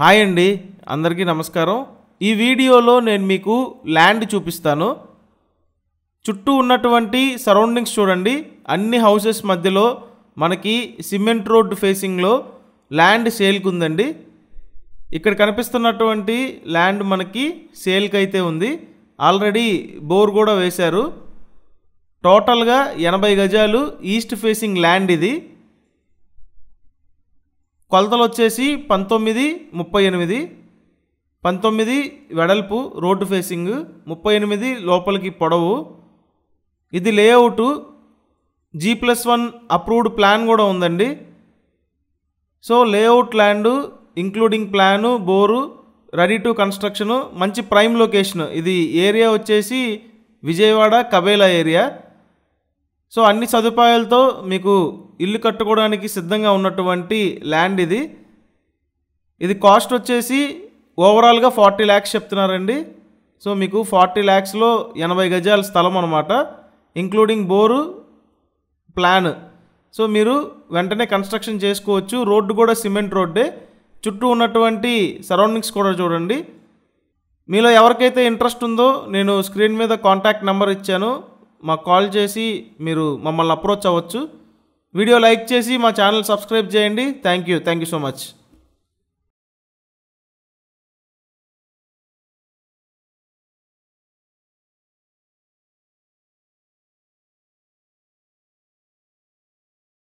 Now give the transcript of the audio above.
hi అండి అందరికీ నమస్కారం ఈ వీడియోలో నేను మీకు ల్యాండ్ చూపిస్తాను చుట్టూ ఉన్నటువంటి సరౌండింగ్స్ చూడండి అన్ని హౌసెస్ మధ్యలో మనకి సిమెంట్ రోడ్ ఫేసింగ్లో ల్యాండ్ సేల్కి ఉందండి ఇక్కడ కనిపిస్తున్నటువంటి ల్యాండ్ మనకి సేల్కి అయితే ఉంది ఆల్రెడీ బోర్ కూడా వేశారు టోటల్గా ఎనభై గజాలు ఈస్ట్ ఫేసింగ్ ల్యాండ్ ఇది కొలతలు వచ్చేసి పంతొమ్మిది ముప్పై ఎనిమిది పంతొమ్మిది వెడల్పు రోడ్డు ఫేసింగ్ ముప్పై ఎనిమిది లోపలికి పొడవు ఇది layout G plus one approved plan కూడా ఉందండి so layout land including plan bore ready to construction మంచి ప్రైమ్ లొకేషన్ ఇది ఏరియా వచ్చేసి విజయవాడ కబేలా ఏరియా సో అన్ని సదుపాయాలతో మీకు ఇల్లు కట్టుకోవడానికి సిద్ధంగా ఉన్నటువంటి ల్యాండ్ ఇది ఇది కాస్ట్ వచ్చేసి ఓవరాల్గా ఫార్టీ ల్యాక్స్ చెప్తున్నారండి సో మీకు ఫార్టీ ల్యాక్స్లో ఎనభై గజాల స్థలం అనమాట ఇంక్లూడింగ్ బోరు ప్లాన్ సో మీరు వెంటనే కన్స్ట్రక్షన్ చేసుకోవచ్చు రోడ్డు కూడా సిమెంట్ రోడ్డే చుట్టూ ఉన్నటువంటి సరౌండింగ్స్ కూడా చూడండి మీలో ఎవరికైతే ఇంట్రెస్ట్ ఉందో నేను స్క్రీన్ మీద కాంటాక్ట్ నెంబర్ ఇచ్చాను మాకు కాల్ చేసి మీరు మమ్మల్ని అప్రోచ్ అవ్వచ్చు వీడియో లైక్ చేసి మా ఛానల్ సబ్స్క్రైబ్ చేయండి thank you thank you so much